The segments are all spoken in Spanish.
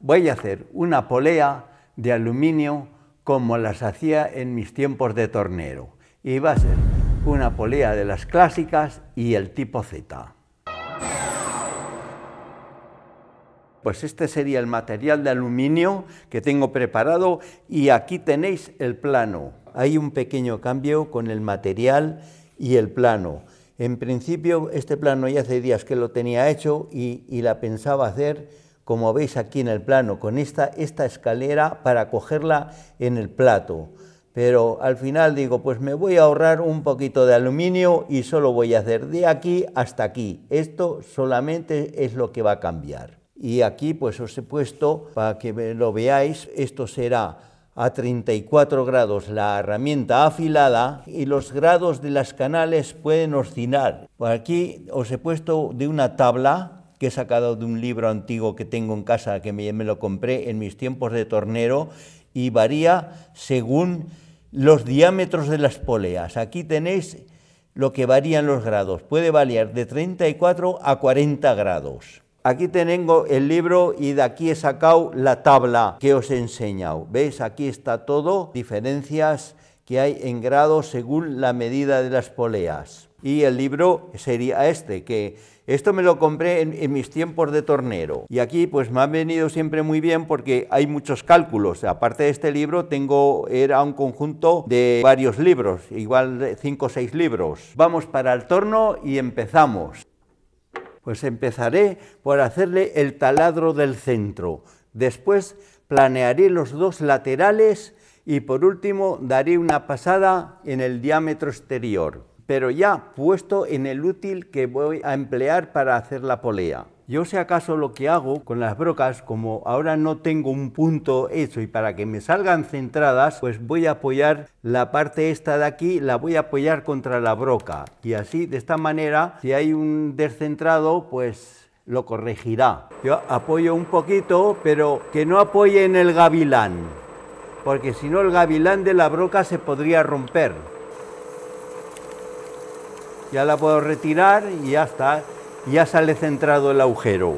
voy a hacer una polea de aluminio como las hacía en mis tiempos de tornero. Y va a ser una polea de las clásicas y el tipo Z. Pues este sería el material de aluminio que tengo preparado y aquí tenéis el plano. Hay un pequeño cambio con el material y el plano. En principio este plano ya hace días que lo tenía hecho y, la pensaba hacer como veis aquí en el plano, con esta, esta escalera para cogerla en el plato. Pero al final digo, pues me voy a ahorrar un poquito de aluminio y solo voy a hacer de aquí hasta aquí. Esto solamente es lo que va a cambiar. Y aquí pues os he puesto, para que lo veáis, esto será a 34 grados la herramienta afilada y los grados de las canales pueden oscinar Por aquí os he puesto de una tabla que he sacado de un libro antiguo que tengo en casa, que me, lo compré en mis tiempos de tornero, y varía según los diámetros de las poleas. Aquí tenéis lo que varían los grados. Puede variar de 34 a 40 grados. Aquí tengo el libro y de aquí he sacado la tabla que os he enseñado. ¿Veis? Aquí está todo, diferencias que hay en grados según la medida de las poleas. Y el libro sería este, que esto me lo compré en, mis tiempos de tornero. Y aquí pues me ha venido siempre muy bien porque hay muchos cálculos. Aparte de este libro tengo, era un conjunto de varios libros, igual 5 o 6 libros. Vamos para el torno y empezamos. Pues empezaré por hacerle el taladro del centro. Después planearé los dos laterales y por último daré una pasada en el diámetro exterior pero ya puesto en el útil que voy a emplear para hacer la polea. Yo si acaso lo que hago con las brocas, como ahora no tengo un punto hecho y para que me salgan centradas, pues voy a apoyar la parte esta de aquí, la voy a apoyar contra la broca. Y así, de esta manera, si hay un descentrado, pues lo corregirá. Yo apoyo un poquito, pero que no apoye en el gavilán, porque si no el gavilán de la broca se podría romper ya la puedo retirar y ya está, ya sale centrado el agujero.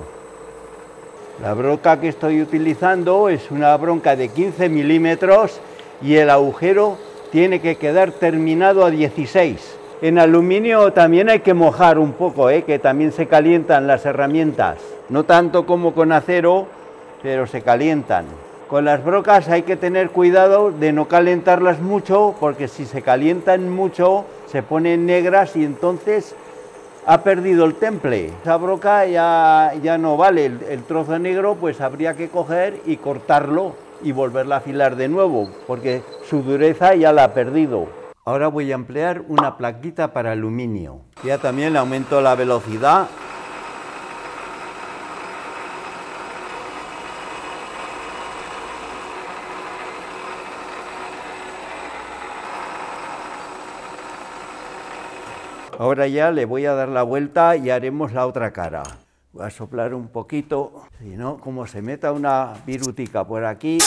La broca que estoy utilizando es una bronca de 15 milímetros y el agujero tiene que quedar terminado a 16. En aluminio también hay que mojar un poco, ¿eh? que también se calientan las herramientas. No tanto como con acero, pero se calientan. Con las brocas hay que tener cuidado de no calentarlas mucho, porque si se calientan mucho se ponen negras y entonces ha perdido el temple. Esa broca ya, ya no vale, el, trozo negro pues habría que coger y cortarlo y volverla a afilar de nuevo, porque su dureza ya la ha perdido. Ahora voy a emplear una plaquita para aluminio. Ya también le aumento la velocidad Ahora ya le voy a dar la vuelta y haremos la otra cara. Voy a soplar un poquito, si no, como se meta una virutica por aquí.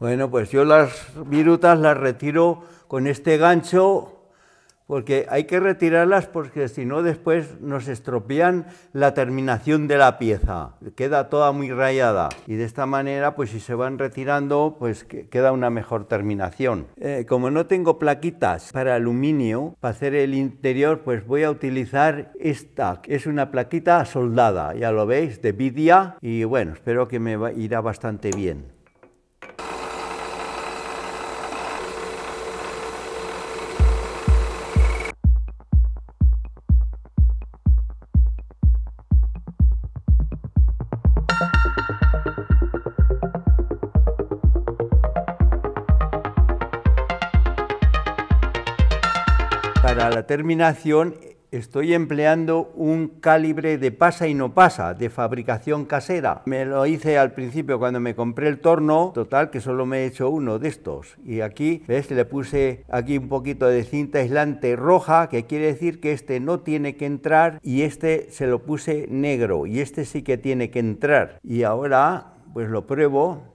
Bueno, pues yo las virutas las retiro con este gancho porque hay que retirarlas porque si no después nos estropean la terminación de la pieza, queda toda muy rayada y de esta manera pues si se van retirando pues queda una mejor terminación. Eh, como no tengo plaquitas para aluminio para hacer el interior pues voy a utilizar esta, es una plaquita soldada, ya lo veis, de Vidia y bueno espero que me irá bastante bien. para la terminación estoy empleando un calibre de pasa y no pasa, de fabricación casera. Me lo hice al principio cuando me compré el torno, total que solo me he hecho uno de estos. Y aquí, ¿ves? Le puse aquí un poquito de cinta aislante roja, que quiere decir que este no tiene que entrar y este se lo puse negro y este sí que tiene que entrar. Y ahora, pues lo pruebo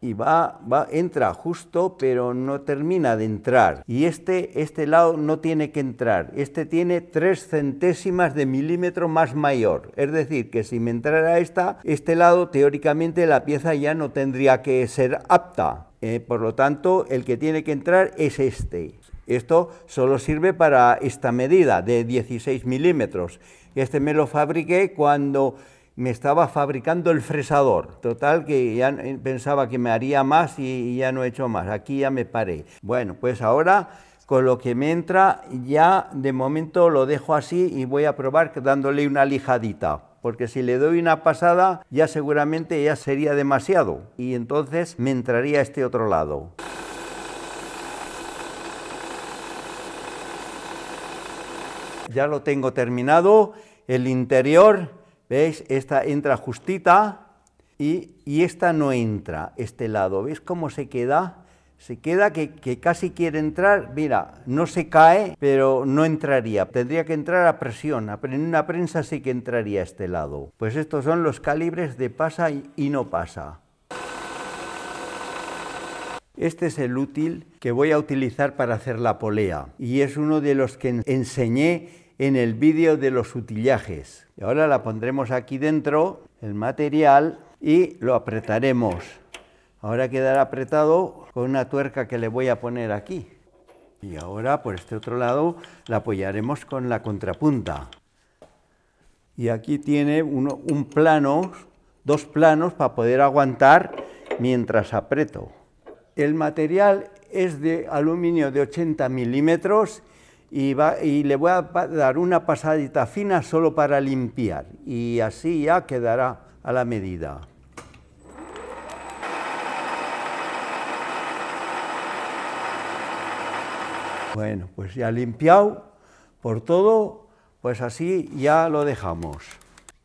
y va, va, entra justo, pero no termina de entrar. Y este, este lado no tiene que entrar. Este tiene tres centésimas de milímetro más mayor. Es decir, que si me entrara esta, este lado teóricamente la pieza ya no tendría que ser apta. ¿eh? por lo tanto, el que tiene que entrar es este. Esto solo sirve para esta medida de 16 milímetros. Este me lo fabriqué cuando me estaba fabricando el fresador. Total, que ya eh, pensaba que me haría más y ya no he hecho más. Aquí ya me paré. Bueno, pues ahora con lo que me entra ya de momento lo dejo así y voy a probar dándole una lijadita. Porque si le doy una pasada ya seguramente ya sería demasiado y entonces me entraría este otro lado. Ya lo tengo terminado, el interior ¿Veis? Esta entra justita y, esta no entra, este lado. ¿Veis cómo se queda? Se queda que, casi quiere entrar. Mira, no se cae, pero no entraría. Tendría que entrar a presión. En una prensa sí que entraría a este lado. Pues estos son los calibres de pasa y no pasa. Este es el útil que voy a utilizar para hacer la polea y es uno de los que enseñé en el vídeo de los utillajes. Y ahora la pondremos aquí dentro, el material, y lo apretaremos. Ahora quedará apretado con una tuerca que le voy a poner aquí. Y ahora por este otro lado la apoyaremos con la contrapunta. Y aquí tiene un plano, dos planos para poder aguantar mientras aprieto. El material es de aluminio de 80 milímetros y, le voy a dar una pasadita fina solo para limpiar y así ya quedará a la medida. Bueno, pues ya limpiado por todo, pues así ya lo dejamos.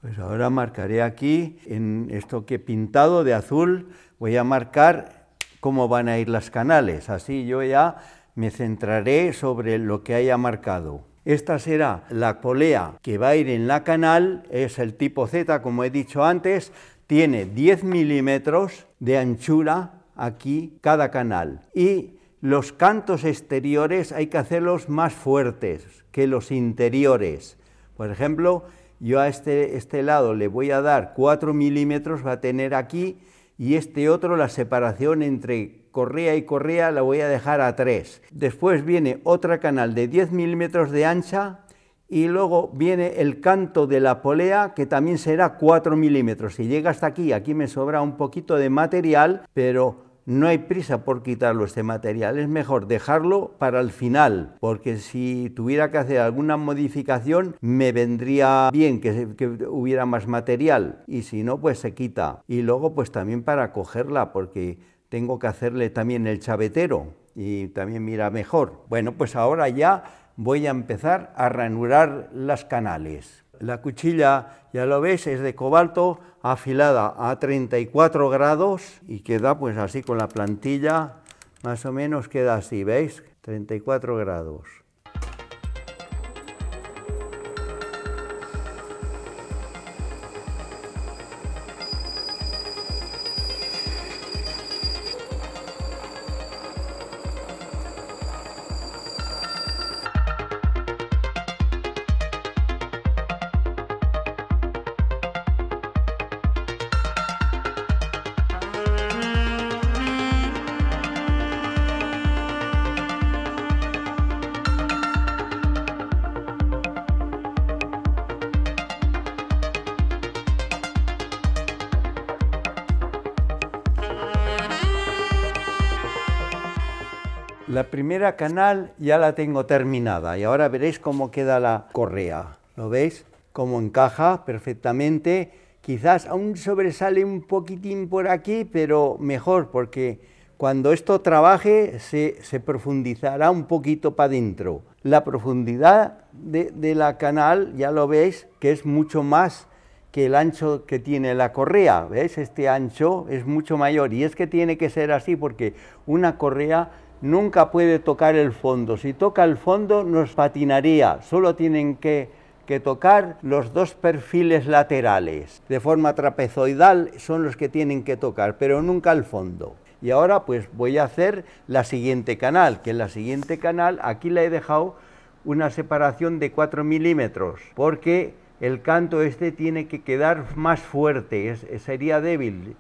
Pues ahora marcaré aquí, en esto que he pintado de azul, voy a marcar cómo van a ir las canales. Así yo ya me centraré sobre lo que haya marcado. Esta será la polea que va a ir en la canal, es el tipo Z como he dicho antes, tiene 10 milímetros de anchura aquí cada canal y los cantos exteriores hay que hacerlos más fuertes que los interiores. Por ejemplo, yo a este, este lado le voy a dar 4 milímetros, va a tener aquí, y este otro la separación entre corría y corría, la voy a dejar a 3. Después viene otra canal de 10 milímetros de ancha y luego viene el canto de la polea que también será 4 milímetros. Si llega hasta aquí, aquí me sobra un poquito de material, pero no hay prisa por quitarlo este material, es mejor dejarlo para el final, porque si tuviera que hacer alguna modificación me vendría bien que, que, hubiera más material y si no pues se quita. Y luego pues también para cogerla, porque tengo que hacerle también el chavetero y también mira mejor. Bueno, pues ahora ya voy a empezar a ranurar las canales. La cuchilla, ya lo veis, es de cobalto afilada a 34 grados y queda pues así con la plantilla, más o menos queda así, ¿veis? 34 grados. La primera canal ya la tengo terminada y ahora veréis cómo queda la correa. ¿Lo veis? Cómo encaja perfectamente. Quizás aún sobresale un poquitín por aquí, pero mejor porque cuando esto trabaje se, profundizará un poquito para adentro. La profundidad de, la canal, ya lo veis, que es mucho más que el ancho que tiene la correa, ¿Veis? Este ancho es mucho mayor y es que tiene que ser así porque una correa nunca puede tocar el fondo. Si toca el fondo nos patinaría, solo tienen que, que, tocar los dos perfiles laterales. De forma trapezoidal son los que tienen que tocar, pero nunca el fondo. Y ahora pues voy a hacer la siguiente canal, que es la siguiente canal aquí la he dejado una separación de 4 milímetros, porque el canto este tiene que quedar más fuerte, sería débil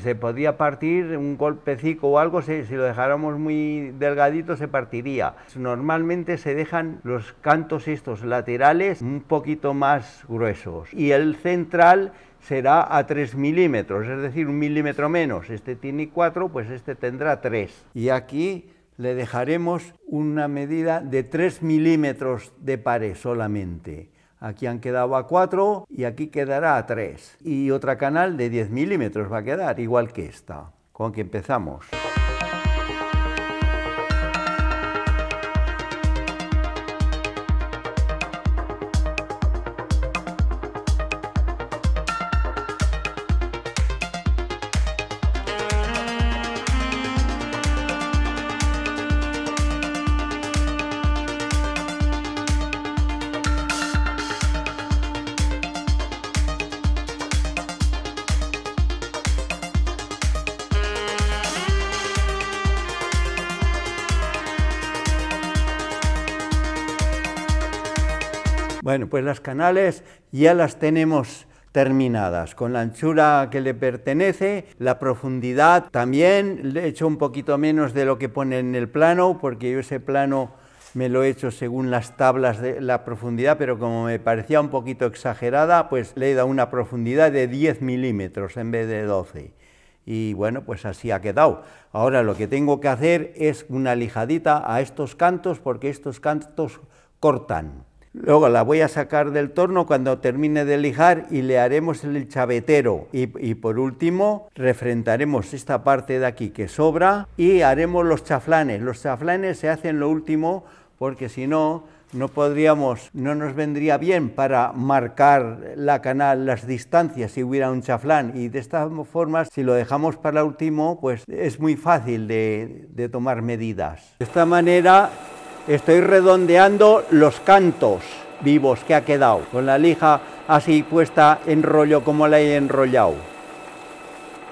se podía partir un golpecico o algo, si, lo dejáramos muy delgadito se partiría. Normalmente se dejan los cantos estos laterales un poquito más gruesos y el central será a 3 milímetros, es decir, un milímetro menos. Este tiene 4, pues este tendrá 3. Y aquí le dejaremos una medida de 3 milímetros de pared solamente. Aquí han quedado a 4 y aquí quedará a 3. Y otra canal de 10 milímetros va a quedar, igual que esta. ¿Con que empezamos? Bueno, pues las canales ya las tenemos terminadas, con la anchura que le pertenece, la profundidad también, le he hecho un poquito menos de lo que pone en el plano, porque yo ese plano me lo he hecho según las tablas de la profundidad, pero como me parecía un poquito exagerada, pues le he dado una profundidad de 10 milímetros en vez de 12. Y bueno, pues así ha quedado. Ahora lo que tengo que hacer es una lijadita a estos cantos, porque estos cantos cortan. Luego la voy a sacar del torno cuando termine de lijar y le haremos el chavetero. Y, por último, refrentaremos esta parte de aquí que sobra y haremos los chaflanes. Los chaflanes se hacen lo último porque si no, no podríamos, no nos vendría bien para marcar la canal las distancias si hubiera un chaflán. Y de esta forma, si lo dejamos para último, pues es muy fácil de, de tomar medidas. De esta manera estoy redondeando los cantos vivos que ha quedado, con la lija así puesta en rollo como la he enrollado.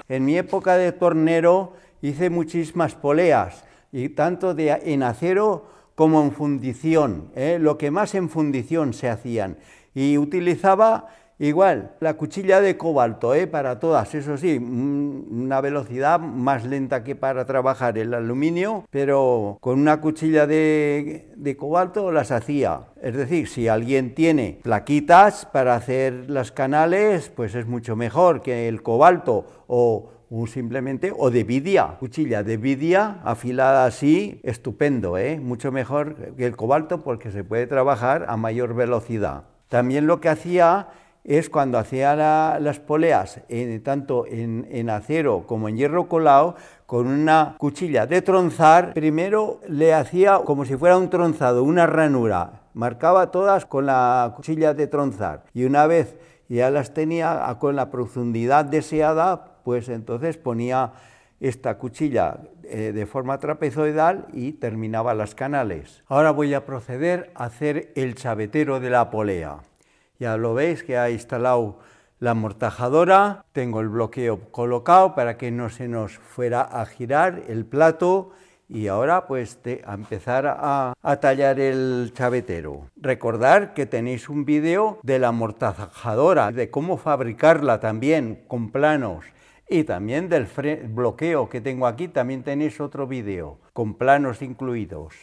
En mi época de tornero hice muchísimas poleas, y tanto en acero como en fundición, ¿eh? lo que más en fundición se hacían. Y utilizaba Igual, la cuchilla de cobalto, ¿eh? para todas, eso sí, mm, una velocidad más lenta que para trabajar el aluminio, pero con una cuchilla de, cobalto las hacía. Es decir, si alguien tiene plaquitas para hacer las canales, pues es mucho mejor que el cobalto o simplemente, o de vidia, cuchilla de vidia afilada así, estupendo, ¿eh? mucho mejor que el cobalto porque se puede trabajar a mayor velocidad. También lo que hacía es cuando hacía las poleas, tanto en, acero como en hierro colado, con una cuchilla de tronzar. Primero le hacía como si fuera un tronzado, una ranura. Marcaba todas con la cuchilla de tronzar. Y una vez ya las tenía con la profundidad deseada, pues entonces ponía esta cuchilla eh, de forma trapezoidal y terminaba las canales. Ahora voy a proceder a hacer el chavetero de la polea. Ya lo veis que ha instalado la amortajadora, tengo el bloqueo colocado para que no se nos fuera a girar el plato y ahora pues a empezar a, a, tallar el chavetero. Recordar que tenéis un vídeo de la amortajadora, de cómo fabricarla también con planos y también del bloqueo que tengo aquí, también tenéis otro vídeo con planos incluidos.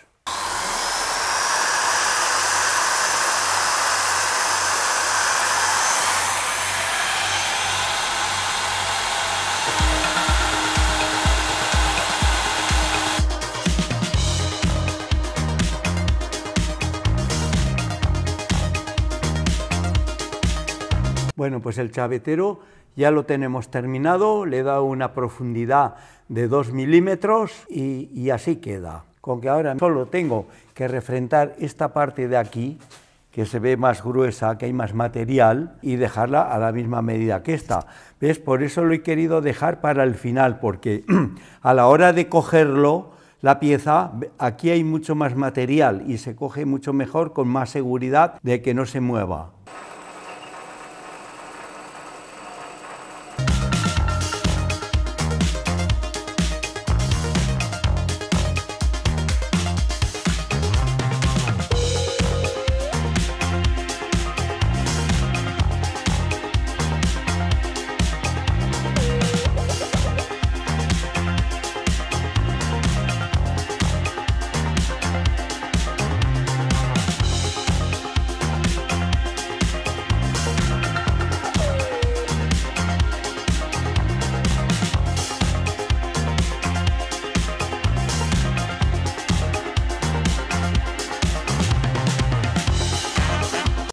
pues el chavetero ya lo tenemos terminado, le da una profundidad de 2 milímetros y, y así queda. Con que ahora solo tengo que refrentar esta parte de aquí, que se ve más gruesa, que hay más material, y dejarla a la misma medida que esta. ¿Ves? Por eso lo he querido dejar para el final, porque a la hora de cogerlo, la pieza, aquí hay mucho más material y se coge mucho mejor con más seguridad de que no se mueva.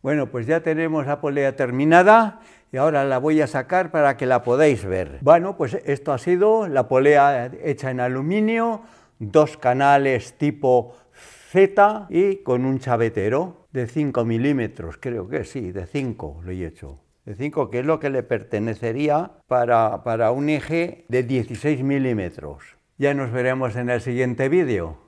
Bueno, pues ya tenemos la polea terminada y ahora la voy a sacar para que la podáis ver. Bueno, pues esto ha sido la polea hecha en aluminio, dos canales tipo Z y con un chavetero de 5 milímetros, creo que sí, de 5 lo he hecho. De 5, que es lo que le pertenecería para, para un eje de 16 milímetros. Ya nos veremos en el siguiente vídeo.